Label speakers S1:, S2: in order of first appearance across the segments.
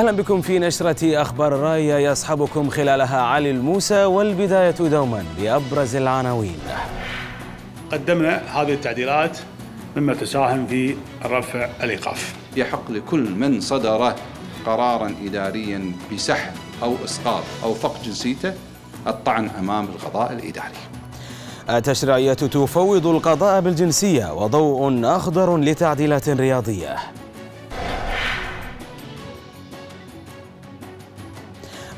S1: أهلا بكم في نشرة أخبار الراية يصحبكم خلالها علي الموسى والبداية دوما بأبرز العناوين
S2: قدمنا هذه التعديلات مما تساهم في رفع الإيقاف يحق لكل من صدر قرارا إداريا بسحب أو إسقاط أو فقد جنسيته الطعن أمام القضاء الإداري
S1: التشريعية تفوض القضاء بالجنسية وضوء أخضر لتعديلات رياضية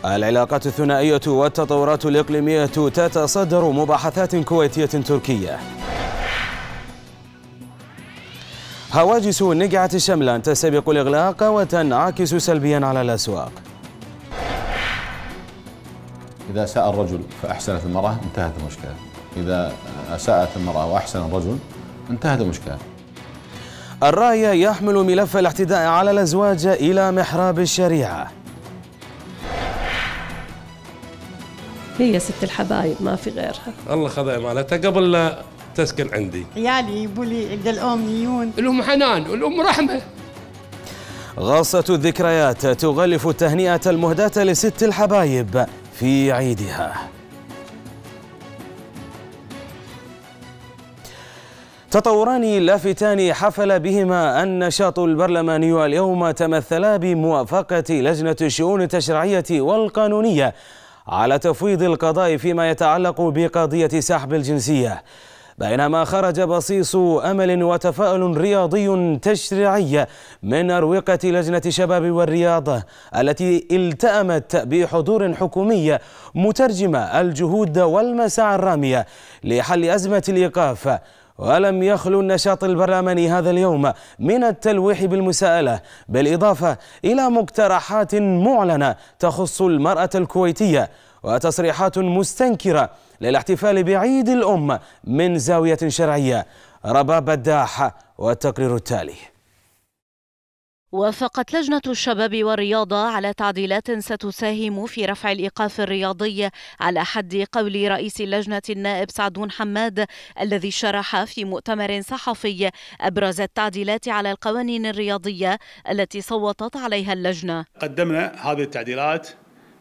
S1: العلاقات الثنائية والتطورات الإقليمية تتصدر مباحثات كويتية تركية هواجس نقعة الشملان تسبق الإغلاق وتنعكس سلبيا على الأسواق
S2: إذا أساء الرجل فأحسنت المرأة انتهت المشكلة إذا أساءت المرأة وأحسن الرجل انتهت المشكلة الراية
S1: يحمل ملف الاعتداء على الأزواج إلى محراب الشريعة
S3: هي ست الحبايب ما في غيرها
S1: الله خذها امانتها قبل لا تسكن عندي
S3: عيالي يبوا لي عند الام يون الام حنان
S4: والام رحمه
S1: غاصة الذكريات تغلف التهنئة المهداة لست الحبايب في عيدها تطوران لافتان حفل بهما النشاط البرلماني اليوم تمثلا بموافقة لجنة الشؤون التشريعية والقانونية على تفويض القضاء فيما يتعلق بقضية سحب الجنسية بينما خرج بصيص أمل وتفاؤل رياضي تشريعي من أروقة لجنة شباب والرياضة التي التأمت بحضور حكومي مترجمة الجهود والمساعي الرامية لحل أزمة الإيقاف ولم يخلو النشاط البرلماني هذا اليوم من التلويح بالمساءلة بالإضافة إلى مقترحات معلنة تخص المرأة الكويتية وتصريحات مستنكرة للاحتفال بعيد الأم من زاوية شرعية رباب الداحة والتقرير التالي
S5: وافقت لجنة الشباب والرياضة على تعديلات ستساهم في رفع الإيقاف الرياضي على حد قول رئيس اللجنة النائب سعدون حماد الذي شرح في مؤتمر صحفي أبرز التعديلات على القوانين الرياضية التي صوتت عليها اللجنة
S4: قدمنا هذه التعديلات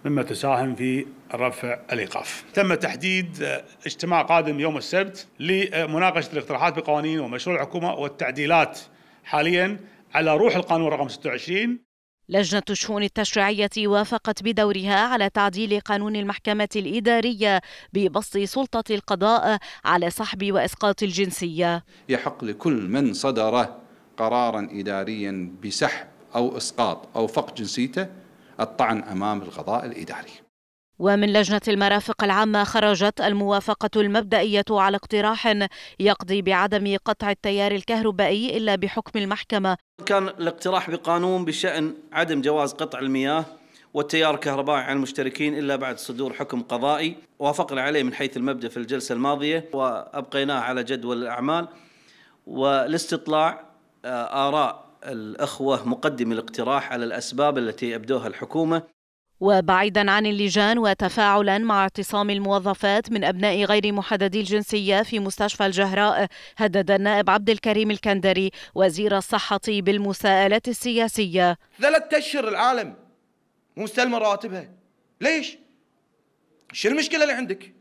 S4: مما تساهم في رفع الايقاف. تم تحديد اجتماع قادم يوم السبت لمناقشه الاقتراحات بقوانين ومشروع الحكومه والتعديلات حاليا على روح القانون رقم 26
S5: لجنة الشؤون التشريعية وافقت بدورها على تعديل قانون المحكمة الإدارية ببسط سلطة القضاء على سحب وإسقاط الجنسية
S2: يحق لكل من صدر قرارا إداريا بسحب أو إسقاط أو فقد جنسيته الطعن أمام القضاء الإداري
S5: ومن لجنة المرافق العامة خرجت الموافقة المبدئية على اقتراح يقضي بعدم قطع التيار الكهربائي إلا بحكم المحكمة
S1: كان الاقتراح بقانون بشأن عدم جواز قطع المياه والتيار الكهربائي عن المشتركين إلا بعد صدور حكم قضائي وافقنا عليه من حيث المبدأ في الجلسة الماضية وأبقيناه على جدول الأعمال والاستطلاع آه، آراء الأخوة مقدم الاقتراح على الأسباب التي أبدوها الحكومة
S5: وبعيدا عن اللجان وتفاعلا مع اعتصام الموظفات من ابناء غير محددي الجنسيه في مستشفى الجهراء هدد النائب عبد الكريم الكندري وزير الصحه بالمساءلات السياسيه
S1: ثلاث اشهر العالم مستلمه رواتبها ليش؟ شو المشكله اللي عندك؟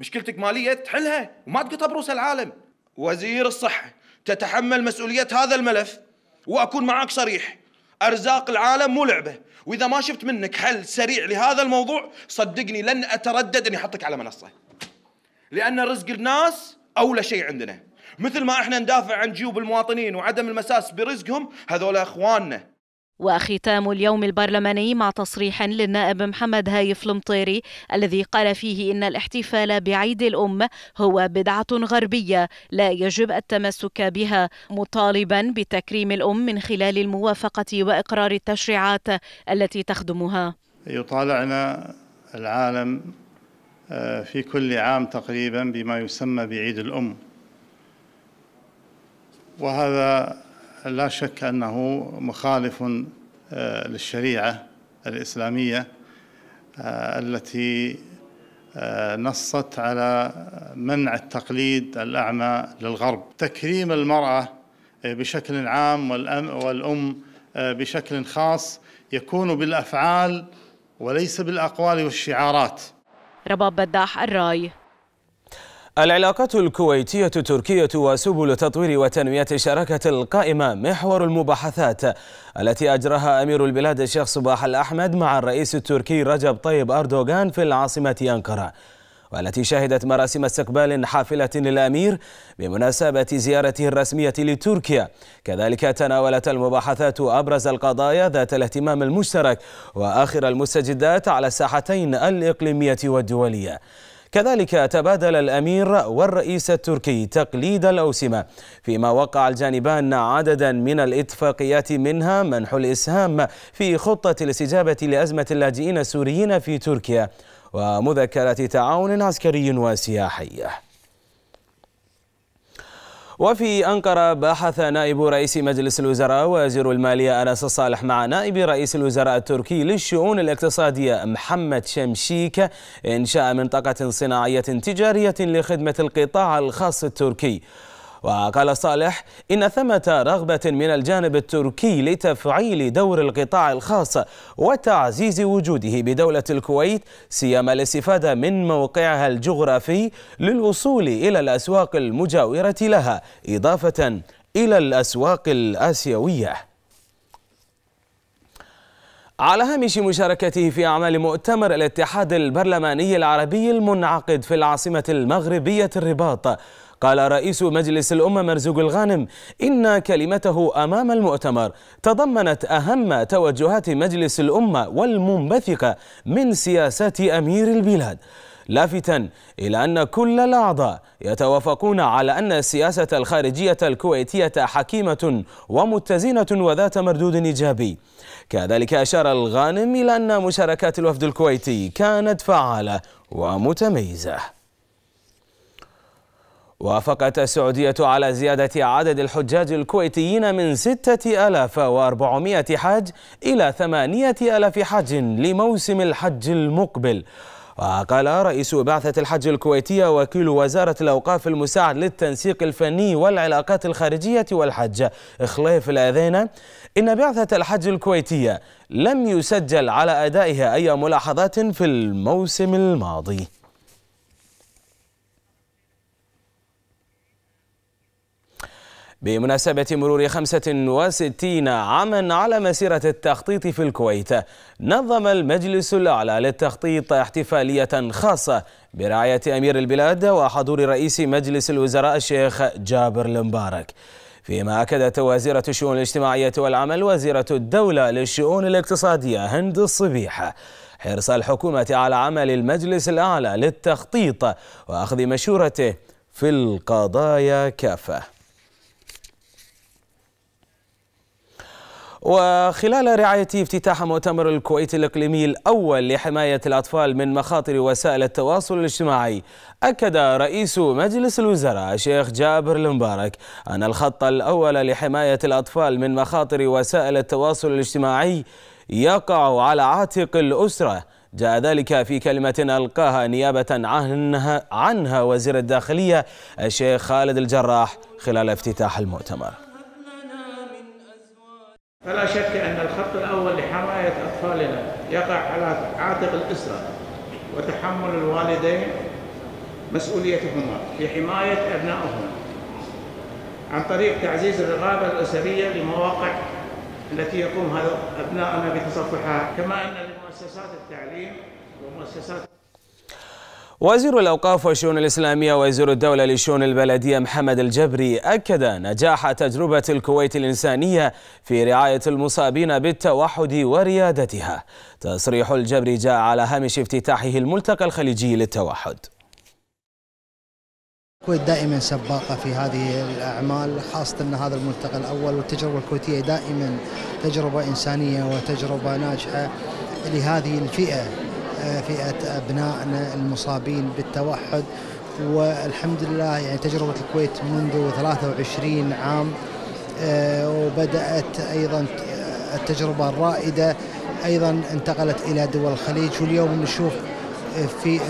S1: مشكلتك ماليه تحلها وما تقطع بروس العالم وزير الصحه تتحمل مسؤوليه هذا الملف واكون معك صريح ارزاق العالم مو لعبه واذا ما شفت منك حل سريع لهذا الموضوع صدقني لن اتردد اني احطك على منصه لان رزق الناس اولى شيء عندنا مثل ما احنا ندافع عن جيوب المواطنين وعدم المساس برزقهم هذول اخواننا
S5: وختام اليوم البرلماني مع تصريح للنائب محمد هايف المطيري الذي قال فيه إن الاحتفال بعيد الأم هو بدعة غربية لا يجب التمسك بها مطالبا بتكريم الأم من خلال الموافقة وإقرار التشريعات التي تخدمها
S2: يطالعنا العالم آه، في كل عام تقريبا بما يسمى بعيد الأم وهذا لا شك أنه مخالف آه، للشريعة الإسلامية آه، التي آه، نصت على منع التقليد الأعمى للغرب تكريم المرأة بشكل عام والأم بشكل خاص يكون بالأفعال وليس بالأقوال والشعارات
S5: رباب بداح الراي
S1: العلاقات الكويتية التركية وسبل تطوير وتنمية الشراكة القائمة محور المباحثات التي أجراها أمير البلاد الشيخ صباح الأحمد مع الرئيس التركي رجب طيب أردوغان في العاصمة أنقرة والتي شهدت مراسم استقبال حافلة للأمير بمناسبة زيارته الرسمية لتركيا كذلك تناولت المباحثات أبرز القضايا ذات الاهتمام المشترك وآخر المستجدات على الساحتين الإقليمية والدولية كذلك تبادل الأمير والرئيس التركي تقليد الأوسمة فيما وقع الجانبان عددا من الاتفاقيات منها منح الإسهام في خطة الاستجابة لأزمة اللاجئين السوريين في تركيا ومذكرة تعاون عسكري وسياحي وفي أنقرة بحث نائب رئيس مجلس الوزراء وزير المالية أنس الصالح مع نائب رئيس الوزراء التركي للشؤون الاقتصادية محمد شمشيك إنشاء منطقة صناعية تجارية لخدمة القطاع الخاص التركي وقال صالح إن ثمة رغبة من الجانب التركي لتفعيل دور القطاع الخاص وتعزيز وجوده بدولة الكويت سيما الاستفادة من موقعها الجغرافي للوصول إلى الأسواق المجاورة لها إضافة إلى الأسواق الآسيوية على هامش مشاركته في أعمال مؤتمر الاتحاد البرلماني العربي المنعقد في العاصمة المغربية الرباط قال رئيس مجلس الأمة مرزوق الغانم إن كلمته أمام المؤتمر تضمنت أهم توجهات مجلس الأمة والمنبثقة من سياسات أمير البلاد لافتا إلى أن كل الأعضاء يتوافقون على أن السياسة الخارجية الكويتية حكيمة ومتزنة وذات مردود إيجابي كذلك أشار الغانم إلى أن مشاركات الوفد الكويتي كانت فعالة ومتميزة وافقت السعودية على زيادة عدد الحجاج الكويتيين من 6400 حاج إلى 8000 حاج لموسم الحج المقبل وقال رئيس بعثة الحج الكويتية وكيل وزارة الأوقاف المساعد للتنسيق الفني والعلاقات الخارجية والحج خليف الأذينة إن بعثة الحج الكويتية لم يسجل على أدائها أي ملاحظات في الموسم الماضي بمناسبة مرور 65 عاما على مسيرة التخطيط في الكويت نظم المجلس الأعلى للتخطيط احتفالية خاصة برعاية أمير البلاد وحضور رئيس مجلس الوزراء الشيخ جابر المبارك فيما أكدت وزيرة الشؤون الاجتماعية والعمل وزيرة الدولة للشؤون الاقتصادية هند الصبيحة حرص الحكومة على عمل المجلس الأعلى للتخطيط وأخذ مشورته في القضايا كافة وخلال رعاية افتتاح مؤتمر الكويت الإقليمي الأول لحماية الأطفال من مخاطر وسائل التواصل الاجتماعي أكد رئيس مجلس الوزراء الشيخ جابر المبارك أن الخط الأول لحماية الأطفال من مخاطر وسائل التواصل الاجتماعي يقع على عاتق الأسرة جاء ذلك في كلمة ألقاها نيابة عنها, عنها وزير الداخلية الشيخ خالد الجراح خلال افتتاح المؤتمر
S2: فلا شك أن الخط الأول لحماية أطفالنا يقع على عاتق الأسرة وتحمل الوالدين مسؤوليتهما في حماية ابنائهما عن طريق تعزيز الرغابة الأسرية
S1: لمواقع التي يقوم هذا أبنائنا بتصفحها كما
S5: أن لمؤسسات
S1: التعليم ومؤسسات وزير الأوقاف والشؤون الإسلامية وزير الدولة لشؤون البلدية محمد الجبري أكد نجاح تجربة الكويت الإنسانية في رعاية المصابين بالتوحد وريادتها تصريح الجبري جاء على هامش افتتاحه الملتقى الخليجي للتوحد
S6: الكويت دائما سباقة في هذه الأعمال خاصة أن هذا الملتقى الأول والتجربة الكويتية دائما تجربة إنسانية وتجربة ناجحة لهذه الفئة فئه ابنائنا المصابين بالتوحد والحمد لله يعني تجربه الكويت منذ 23 عام آه، وبدات ايضا آه، التجربه الرائده ايضا انتقلت الى دول الخليج واليوم نشوف آه، في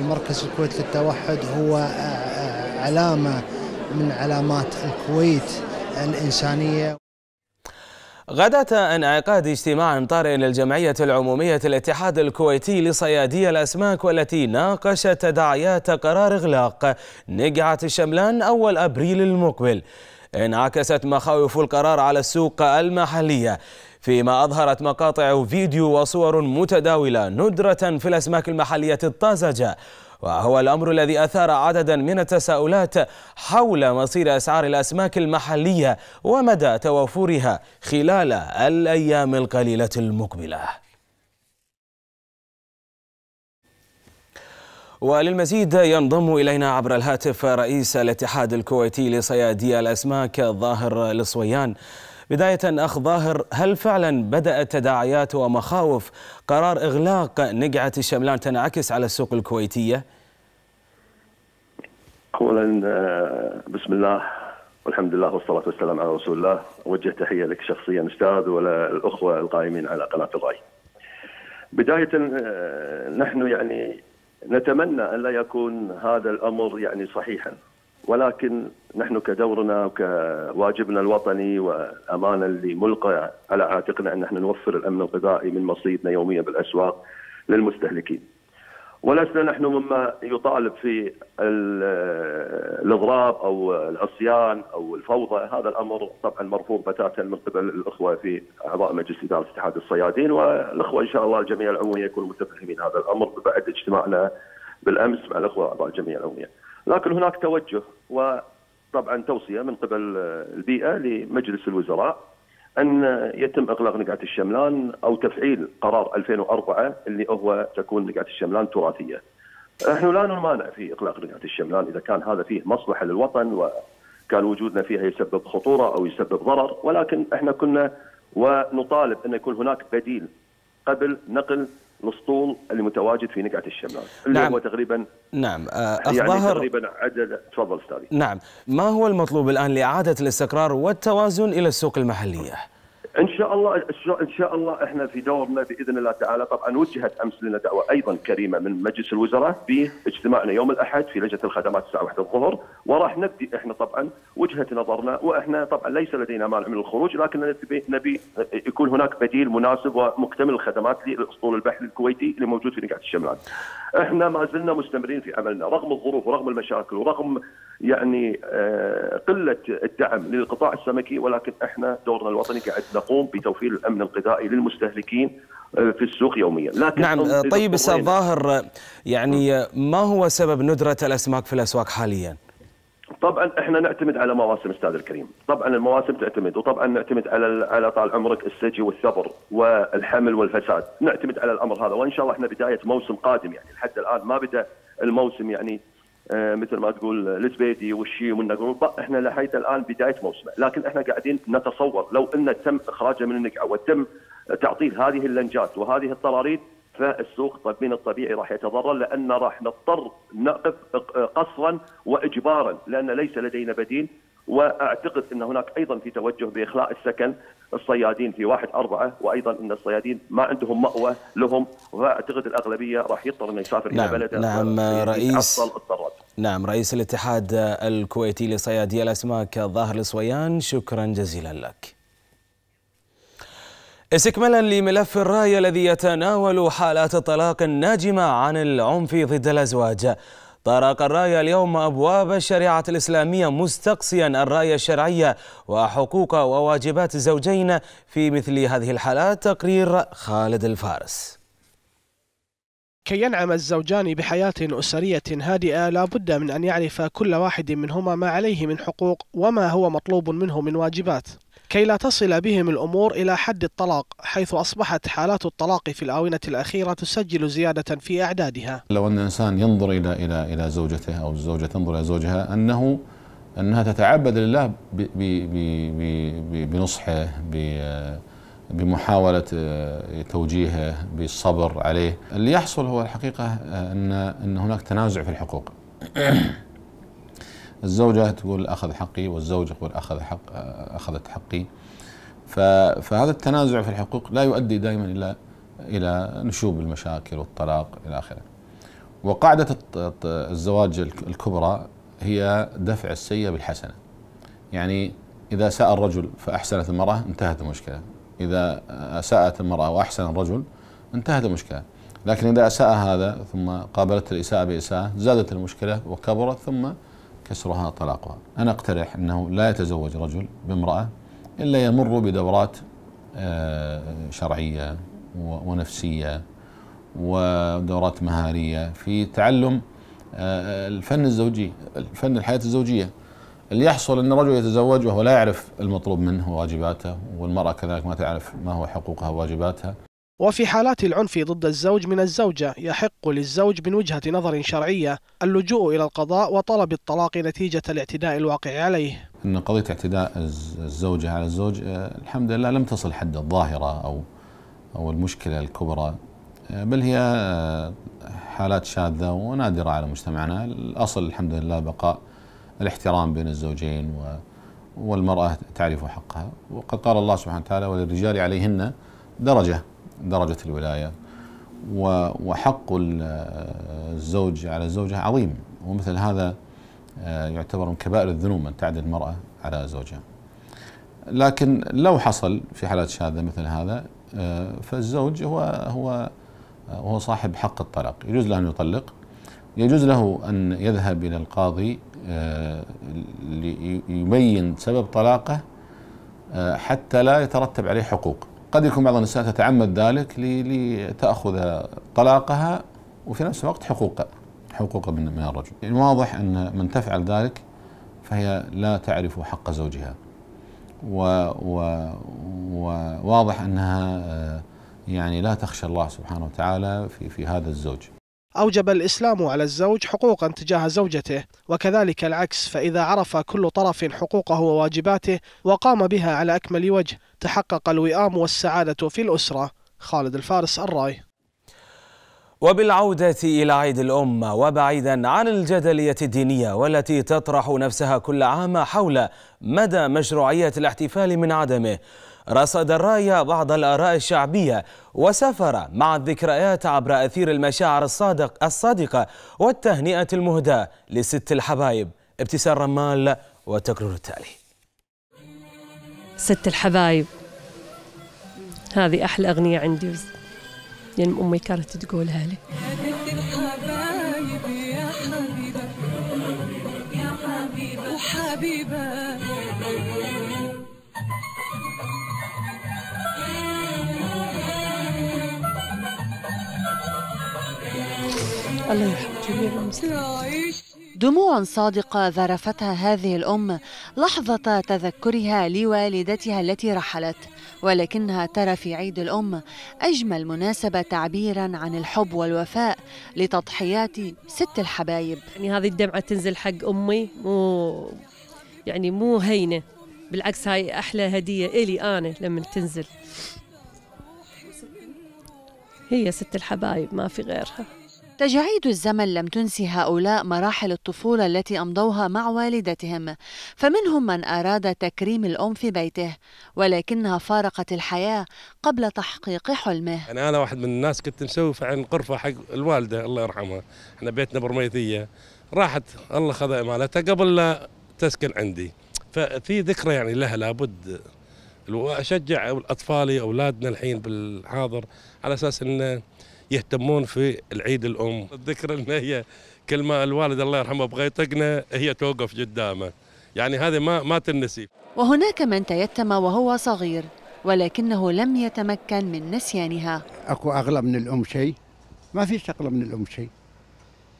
S6: المركز الكويت للتوحد هو علامه من علامات الكويت الانسانيه
S1: غدا انعقاد اجتماع طارئ للجمعية العمومية الاتحاد الكويتي لصيادي الأسماك والتي ناقشت تداعيات قرار إغلاق نقعة الشملان أول أبريل المقبل انعكست مخاوف القرار على السوق المحلية فيما أظهرت مقاطع فيديو وصور متداولة ندرة في الأسماك المحلية الطازجة وهو الأمر الذي أثار عددا من التساؤلات حول مصير أسعار الأسماك المحلية ومدى توفرها خلال الأيام القليلة المقبلة وللمزيد ينضم إلينا عبر الهاتف رئيس الاتحاد الكويتي لصيادي الأسماك ظاهر الصويان بداية أخ ظاهر هل فعلا بدأت تداعيات ومخاوف قرار إغلاق نقعة الشملان تنعكس على السوق الكويتية؟
S4: أولا آه، بسم الله والحمد لله والصلاة والسلام على رسول الله أوجه تحية لك شخصيا أستاذ وللأخوة القائمين على قناة الرأي بداية آه، نحن يعني نتمنى أن لا يكون هذا الأمر يعني صحيحا ولكن نحن كدورنا وكواجبنا الوطني والامانه اللي ملقى على عاتقنا ان نحن نوفر الامن الغذائي من مصيدنا يوميا بالاسواق للمستهلكين. ولسنا نحن مما يطالب في الاضراب او العصيان او الفوضى، هذا الامر طبعا مرفوض بتاتا من قبل الاخوه في اعضاء مجلس اداره اتحاد الصيادين والاخوه ان شاء الله الجمعيه العموميه يكونوا متفهمين هذا الامر بعد اجتماعنا بالامس مع الاخوه اعضاء الجمعيه العموميه. لكن هناك توجه وطبعا توصيه من قبل البيئه لمجلس الوزراء ان يتم اغلاق نقعه الشملان او تفعيل قرار 2004 اللي هو تكون نقعه الشملان تراثيه. نحن لا نمانع في اغلاق نقعه الشملان اذا كان هذا فيه مصلحه للوطن وكان وجودنا فيها يسبب خطوره او يسبب ضرر ولكن احنا كنا ونطالب ان يكون هناك بديل قبل نقل الاسطول المتواجد في نقعه الشمال اللي نعم. هو تقريبا
S1: نعم آه، يعني تقريبا
S4: عدد تفضل استاذي
S1: نعم ما هو المطلوب الان لاعاده الاستقرار والتوازن الى السوق المحليه؟
S4: ان شاء الله ان شاء الله احنا في دورنا باذن الله تعالى طبعا وجهت امس لنا دعوه ايضا كريمه من مجلس الوزراء في اجتماعنا يوم الاحد في لجنه الخدمات الساعه 1 الظهر وراح نبدي احنا طبعا وجهه نظرنا واحنا طبعا ليس لدينا مانع من الخروج لكن نبي, نبي يكون هناك بديل مناسب ومكتمل الخدمات للاسطول البحري الكويتي اللي موجود في نقعه الشملان. احنا ما زلنا مستمرين في عملنا رغم الظروف ورغم المشاكل ورغم يعني آه، قله الدعم للقطاع السمكي ولكن احنا دورنا الوطني قاعد نقوم تقوم بتوفير الامن الغذائي للمستهلكين آه، في السوق يوميا لكن نعم آه، طيب استاذ
S1: ظاهر آه، يعني ما هو سبب ندره الاسماك في الاسواق حاليا؟
S4: طبعا احنا نعتمد على مواسم استاذ الكريم، طبعا المواسم تعتمد وطبعا نعتمد على على طال عمرك السجي والثبر والحمل والفساد، نعتمد على الامر هذا وان شاء الله احنا بدايه موسم قادم يعني لحد الان ما بدا الموسم يعني آه، مثل ما تقول الزبيدي والشي والنقروبه احنا لحيث الان بدايه موسمه، لكن احنا قاعدين نتصور لو ان تم اخراجه من النقعه وتم تعطيل هذه اللنجات وهذه الطراريد فالسوق من الطبيعي راح يتضرر لان راح نضطر نقف آه، قصرا واجبارا لان ليس لدينا بديل واعتقد ان هناك ايضا في توجه باخلاء السكن الصيادين في واحد أربعة وأيضا أن الصيادين ما عندهم مأوى لهم وأعتقد الأغلبية راح يضطر أنه يسافر نعم إلى بلده نعم آه، رئيس
S1: نعم رئيس الاتحاد الكويتي لصيادي الأسماك ظاهر الصويان شكرا جزيلا لك استكمالا لملف الراي الذي يتناول حالات الطلاق الناجمة عن العنف ضد الأزواج طرق الراية اليوم أبواب الشريعة الإسلامية مستقصيا الراية الشرعية وحقوق وواجبات الزوجين في مثل هذه الحالات تقرير خالد الفارس
S6: كي ينعم الزوجان بحياة أسرية هادئة لا بد من أن يعرف كل واحد منهما ما عليه من حقوق وما هو مطلوب منه من واجبات كي لا تصل بهم الأمور إلى حد الطلاق حيث أصبحت حالات الطلاق في الآونة الأخيرة تسجل زيادة في أعدادها
S2: لو أن الإنسان ينظر إلى إلى إلى زوجته أو الزوجة تنظر إلى زوجها أنه أنها تتعبد لله ب ب ب بنصحه بمحاولة آه، توجيهه بالصبر عليه اللي يحصل هو الحقيقة آه، أن أن هناك تنازع في الحقوق الزوجة تقول أخذ حقي والزوج يقول أخذ حق أخذت حقي فهذا التنازع في الحقوق لا يؤدي دائما إلى إلى نشوب المشاكل والطلاق إلى آخره وقاعدة الزواج الكبرى هي دفع السيئة بالحسنة يعني إذا ساء الرجل فأحسنت المرأة انتهت المشكلة إذا أساءت المرأة وأحسن الرجل انتهت المشكلة لكن إذا أساء هذا ثم قابلت الإساءة بإساءة زادت المشكلة وكبرت ثم كسرها طلاقها أنا أقترح أنه لا يتزوج رجل بامرأة إلا يمر بدورات آه، شرعية ونفسية ودورات مهارية في تعلم آه، الفن الزوجي الفن الحياة الزوجية اللي يحصل أن الرجل يتزوج وهو لا يعرف المطلوب منه وواجباته والمرأة كذلك ما تعرف ما هو حقوقها وواجباتها
S6: وفي حالات العنف ضد الزوج من الزوجة يحق للزوج من وجهة نظر شرعية اللجوء إلى القضاء وطلب الطلاق نتيجة الاعتداء الواقع عليه
S2: أن قضية اعتداء الزوجة على الزوج آه، الحمد لله لم تصل حد الظاهرة أو, أو المشكلة الكبرى آه، بل هي آه، حالات شاذة ونادرة على مجتمعنا الأصل الحمد لله بقاء الاحترام بين الزوجين والمرأة تعرف حقها وقد قال الله سبحانه وتعالى وللرجال عليهن درجة درجة الولاية وحق الزوج على الزوجة عظيم ومثل هذا آه، يعتبر من كبائر الذنوب أن تعدل المرأة على زوجها لكن لو حصل في حالات شاذة مثل هذا آه، فالزوج هو هو آه، هو صاحب حق الطلاق يجوز له أن يطلق يجوز له أن يذهب إلى القاضي ليبين سبب طلاقه حتى لا يترتب عليه حقوق قد يكون بعض النساء تتعمد ذلك لتأخذ طلاقها وفي نفس الوقت حقوقها حقوقها من الرجل يعني واضح أن من تفعل ذلك فهي لا تعرف حق زوجها وواضح أنها آه، يعني لا تخشى الله سبحانه وتعالى في, في هذا الزوج
S6: أوجب الإسلام على الزوج حقوقا تجاه زوجته وكذلك العكس فإذا عرف كل طرف حقوقه وواجباته وقام بها على أكمل وجه تحقق الوئام والسعادة في الأسرة خالد الفارس الراي
S1: وبالعودة إلى عيد الأمة وبعيدا عن الجدلية الدينية والتي تطرح نفسها كل عام حول مدى مشروعية الاحتفال من عدمه رصد الراية بعض الآراء الشعبية وسافر مع الذكريات عبر أثير المشاعر الصادق الصادقة والتهنئة المهداة لست الحبايب ابتسام رمال والتقرير التالي
S3: ست الحبايب هذه أحلى أغنية عندي لأن يعني أمي كانت
S2: تقولها لي
S3: حبيبة الله يرحم جميع المسلمين دموع صادقة ذرفتها هذه الأم لحظة تذكرها لوالدتها التي رحلت ولكنها ترى في عيد الأم أجمل مناسبة تعبيرا عن الحب والوفاء لتضحيات ست الحبايب يعني هذه الدمعة تنزل حق أمي مو يعني مو هينة بالعكس هاي أحلى هدية إلي أنا لما تنزل هي ست الحبايب ما في غيرها تجاعيد الزمن لم تنسي هؤلاء مراحل الطفولة التي أمضوها مع والدتهم فمنهم من أراد تكريم الأم في بيته ولكنها فارقت الحياة قبل تحقيق حلمه
S2: أنا, أنا واحد من الناس كنت مسوي عن
S4: قرفة حق الوالدة الله يرحمها احنا بيتنا برميثية راحت الله خذ إمالتها قبل لا تسكن عندي ففي ذكرى يعني لها لابد واشجع اطفالي اولادنا الحين بالحاضر على اساس انه يهتمون في العيد الام الذكرى ان هي كل ما الوالد الله يرحمه بغى يطقنا هي توقف قدامه يعني هذه ما ما تنسي
S3: وهناك من تيتم وهو صغير ولكنه لم يتمكن من نسيانها
S4: اكو اغلى من الام شيء
S3: ما في اغلى من الام شيء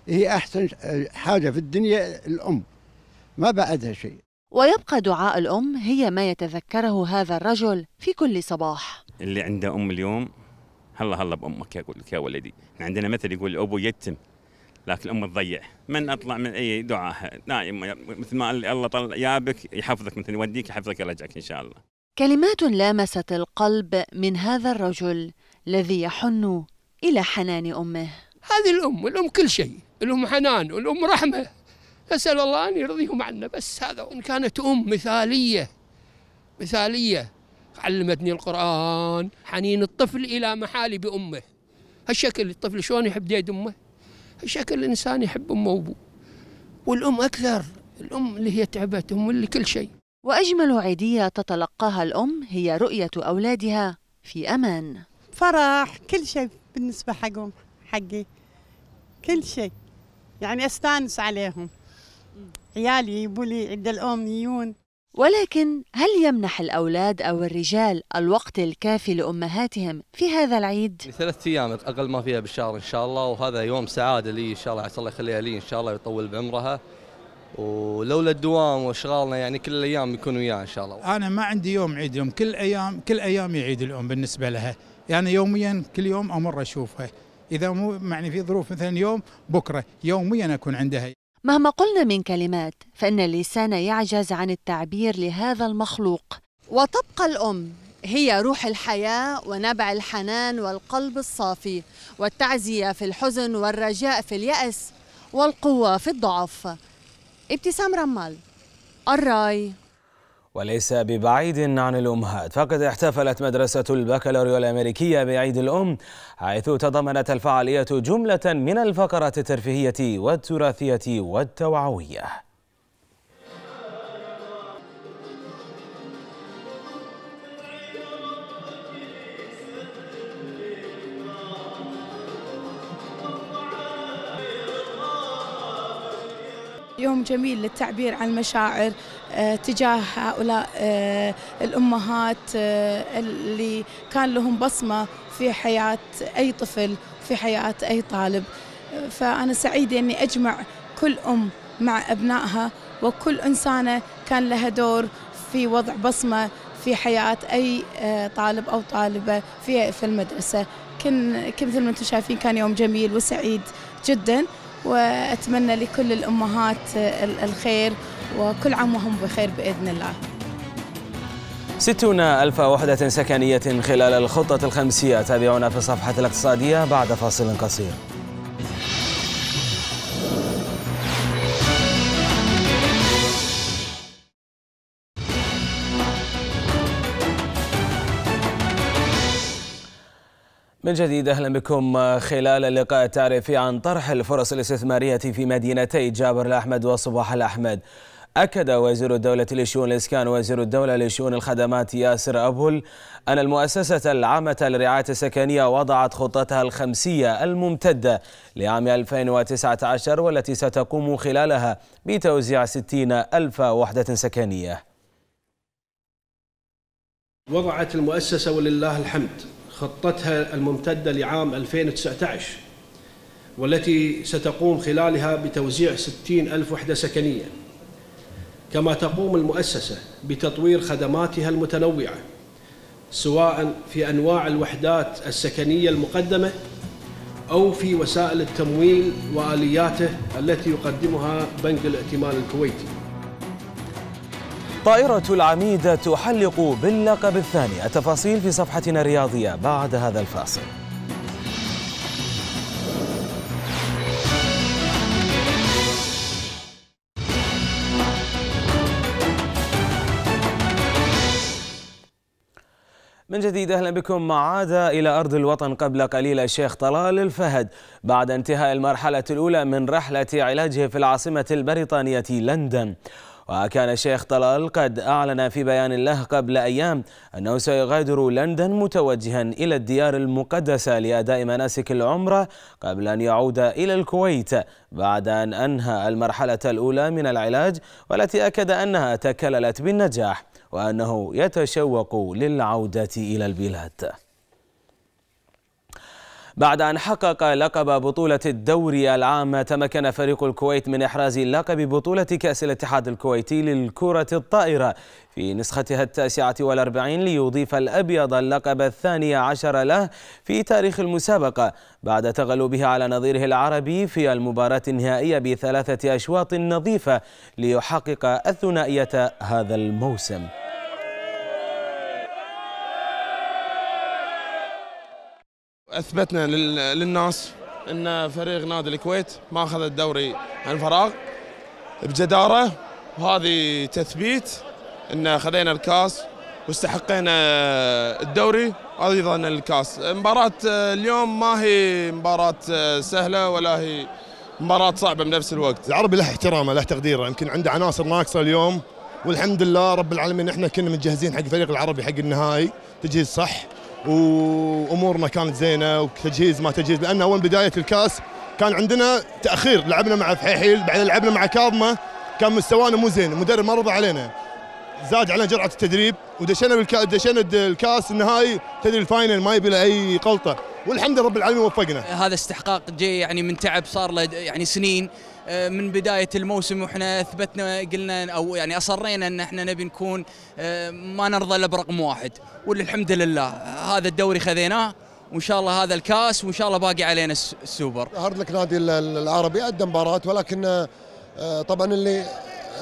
S3: هي احسن حاجه في الدنيا الام ما بعدها شيء ويبقى دعاء الام هي ما يتذكره هذا الرجل في كل صباح
S4: اللي عنده ام اليوم هلا هلا بامك اقول لك يا ولدي احنا عندنا مثل يقول ابو يتم لكن الام تضيع من اطلع من اي دعاء نائم مثل ما قال الله طلع يابك يحفظك مثل يوديك يحفظك يرجعك ان شاء الله
S3: كلمات لامست القلب من هذا الرجل الذي يحن الى حنان
S4: امه هذه الام الام كل شيء الام حنان والام رحمه اسال الله ان يرضيهم عنا بس هذا وان كانت ام مثاليه مثاليه علمتني القرآن حنين الطفل إلى محالي بأمه هالشكل الطفل شلون يحب ديد أمه هالشكل الإنسان يحب أمه وأبوه والأم أكثر الأم اللي هي تعبت أم اللي كل شيء
S3: وأجمل عيدية تتلقاها الأم هي رؤية أولادها في أمان فرح كل شيء بالنسبة حقهم حقي كل شيء يعني أستانس عليهم عيالي يبولي لي عند الأم يجون ولكن هل يمنح الأولاد أو الرجال الوقت الكافي لأمهاتهم في هذا العيد؟
S4: ثلاث أيام أقل ما فيها بالشهر
S1: إن شاء الله وهذا يوم سعادة لي إن شاء الله عسى الله يخليها لي إن شاء الله ويطول بعمرها ولولا الدوام واشغالنا يعني كل الايام يكون وياه ان شاء
S2: الله. انا ما عندي يوم عيد يوم كل ايام كل ايامي عيد الام بالنسبه لها، يعني يوميا كل يوم امر اشوفها، اذا مو يعني في ظروف مثلا يوم بكره يوميا اكون عندها.
S3: مهما قلنا من كلمات فإن اللسان يعجز عن التعبير لهذا المخلوق وتبقى الأم هي روح الحياة ونبع الحنان والقلب الصافي والتعزية في الحزن والرجاء في اليأس والقوة في الضعف ابتسام رمال الراي
S1: وليس ببعيد عن الأمهات فقد احتفلت مدرسة البكالوريا الأمريكية بعيد الأم حيث تضمنت الفعالية جملة من الفقرات الترفيهية والتراثية والتوعوية
S5: يوم جميل للتعبير عن المشاعر آه، تجاه هؤلاء آه، الأمهات آه، اللي كان لهم بصمة في حياة أي طفل في حياة أي طالب فأنا سعيدة أني أجمع كل أم مع أبنائها وكل إنسانة كان لها دور في وضع بصمة في حياة أي طالب أو طالبة في في المدرسة كن مثل ما أنتم شايفين كان يوم جميل وسعيد جدا وأتمنى لكل الأمهات الخير وكل عام وهم بخير بإذن الله
S1: ستون ألف وحدة سكنية خلال الخطة الخمسية تابعونا في الصفحة الاقتصادية بعد فاصل قصير من جديد أهلا بكم آه، خلال اللقاء التعريفي عن طرح الفرص الاستثمارية في مدينتي جابر الأحمد وصباح الأحمد أكد وزير الدولة لشؤون الإسكان وزير الدولة لشؤون الخدمات ياسر أبهل أن المؤسسة العامة للرعاية السكنية وضعت خطتها الخمسية الممتدة لعام 2019 والتي ستقوم خلالها بتوزيع 60 ألف وحدة سكنية
S6: وضعت المؤسسة ولله الحمد خطتها الممتدة لعام 2019 والتي ستقوم خلالها بتوزيع 60 ألف وحدة سكنية كما تقوم المؤسسة بتطوير خدماتها المتنوعة سواء في أنواع الوحدات السكنية المقدمة أو في وسائل التمويل وآلياته التي يقدمها بنك الائتمان الكويتي طائرة العميد تحلق باللقب الثاني
S1: التفاصيل في صفحتنا الرياضية بعد هذا الفاصل من جديد اهلا بكم معادة عاد الى ارض الوطن قبل قليل الشيخ طلال الفهد بعد انتهاء المرحله الاولى من رحله علاجه في العاصمه البريطانيه لندن وكان الشيخ طلال قد أعلن في بيان له قبل أيام أنه سيغادر لندن متوجها إلى الديار المقدسة لأداء مناسك العمرة قبل أن يعود إلى الكويت بعد أن أنهى المرحلة الأولى من العلاج والتي أكد أنها تكللت بالنجاح وأنه يتشوق للعودة إلى البلاد بعد أن حقق لقب بطولة الدوري العام تمكن فريق الكويت من إحراز لقب بطولة كأس الاتحاد الكويتي للكرة الطائرة في نسختها التاسعة والأربعين ليضيف الأبيض اللقب الثاني عشر له في تاريخ المسابقة بعد تغلبه على نظيره العربي في المباراة النهائية بثلاثة أشواط نظيفة ليحقق الثنائية هذا الموسم اثبتنا للناس ان فريق نادي الكويت ما اخذ الدوري عن فراغ
S2: بجداره
S1: وهذه تثبيت ان خذينا الكاس واستحقينا الدوري ايضا الكاس مباراه آه، اليوم ما هي مباراه
S4: آه، سهله ولا هي مباراه صعبه بنفس الوقت العربي له احترامه له تقديره يمكن عنده عناصر ناقصه اليوم والحمد لله رب العالمين احنا كنا متجهزين حق الفريق العربي حق النهائي تجهيز صح وامورنا كانت زينه وتجهيز ما تجهيز لان اول بدايه الكاس كان عندنا تاخير لعبنا مع فحيحيل بعدين لعبنا مع كاظمه كان مستوانا مو زين المدرب ما رضى علينا زاد علينا جرعه التدريب ودشينا دشينا الكاس النهائي تدري الفاينل ما يبي له اي قلطه والحمد لله رب العالمين وفقنا
S3: هذا استحقاق
S1: جاي يعني من تعب صار له يعني سنين آه، من بدايه الموسم واحنا اثبتنا قلنا او يعني اصرينا ان احنا نبي نكون آه، ما نرضى الا برقم واحد والحمد لله هذا الدوري خذيناه وان شاء الله هذا الكاس وان شاء الله باقي علينا
S4: السوبر ظهر لك نادي العربي ادى مباراه ولكن آه، طبعا اللي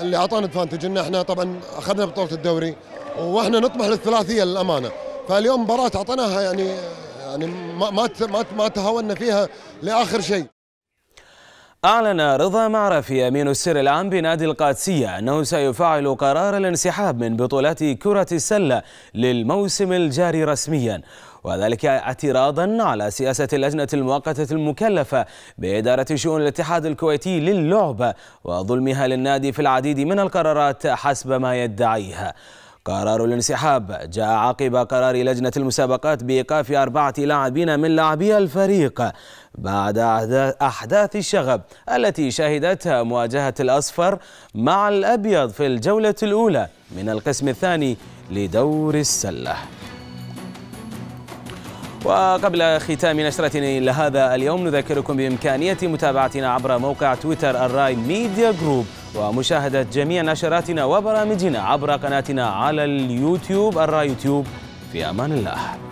S4: اللي اعطانا ادفانتج ان احنا طبعا اخذنا بطوله الدوري واحنا نطمح للثلاثيه للامانه فاليوم مباراه اعطيناها يعني يعني ما ما ما تهاوننا فيها لاخر شيء
S1: أعلن رضا معرفي أمين السر العام بنادي القادسية أنه سيفعل قرار الانسحاب من بطولات كرة السلة للموسم الجاري رسميا وذلك اعتراضا على سياسة اللجنة المؤقتة المكلفة بإدارة شؤون الاتحاد الكويتي للعبة وظلمها للنادي في العديد من القرارات حسب ما يدعيها قرار الانسحاب جاء عقب قرار لجنة المسابقات بإيقاف أربعة لاعبين من لاعبي الفريق بعد أحداث الشغب التي شهدتها مواجهة الأصفر مع الأبيض في الجولة الأولى من القسم الثاني لدور السلة وقبل ختام نشرتنا لهذا اليوم نذكركم بإمكانية متابعتنا عبر موقع تويتر الراي ميديا جروب ومشاهدة جميع نشراتنا وبرامجنا عبر قناتنا على اليوتيوب الرا يوتيوب في أمان الله